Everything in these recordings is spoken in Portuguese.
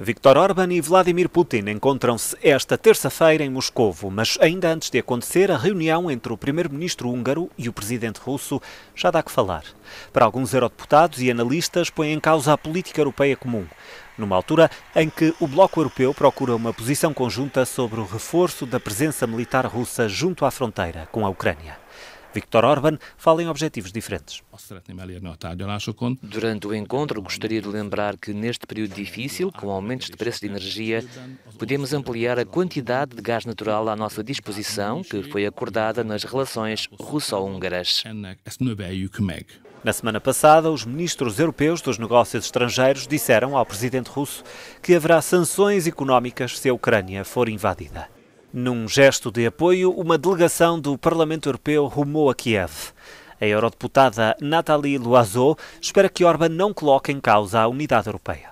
Viktor Orban e Vladimir Putin encontram-se esta terça-feira em Moscou, mas ainda antes de acontecer, a reunião entre o primeiro-ministro húngaro e o presidente russo já dá que falar. Para alguns eurodeputados e analistas, põe em causa a política europeia comum, numa altura em que o bloco europeu procura uma posição conjunta sobre o reforço da presença militar russa junto à fronteira com a Ucrânia. Viktor Orban fala em objetivos diferentes. Durante o encontro, gostaria de lembrar que neste período difícil, com aumentos de preço de energia, podemos ampliar a quantidade de gás natural à nossa disposição, que foi acordada nas relações russo-húngaras. Na semana passada, os ministros europeus dos negócios estrangeiros disseram ao presidente russo que haverá sanções económicas se a Ucrânia for invadida. Num gesto de apoio, uma delegação do Parlamento Europeu rumou a Kiev. A eurodeputada Nathalie Loiseau espera que Orban não coloque em causa a unidade europeia.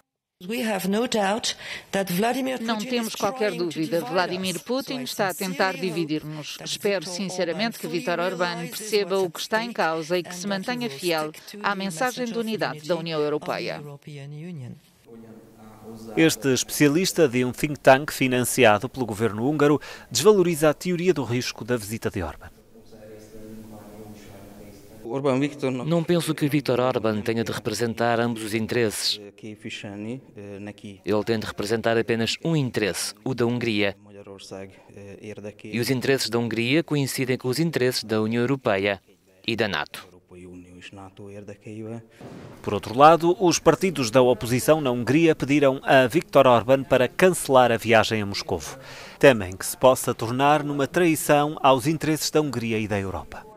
Não temos qualquer dúvida. Vladimir Putin está a tentar dividir-nos. Espero sinceramente que Vítor Orbán perceba o que está em causa e que se mantenha fiel à mensagem de unidade da União Europeia. Este especialista de um think tank financiado pelo governo húngaro desvaloriza a teoria do risco da visita de Orban. Não penso que Viktor Orban tenha de representar ambos os interesses. É eh, Ele tem de representar apenas um interesse, o da Hungria. Eh, e os interesses da Hungria coincidem com os interesses da União Europeia e da NATO és NATO é? Por outro lado, os partidos da oposição na Hungria pediram a Viktor Orban para cancelar a viagem a Moscovo. Temem que se possa tornar numa traição aos interesses da Hungria e da Europa.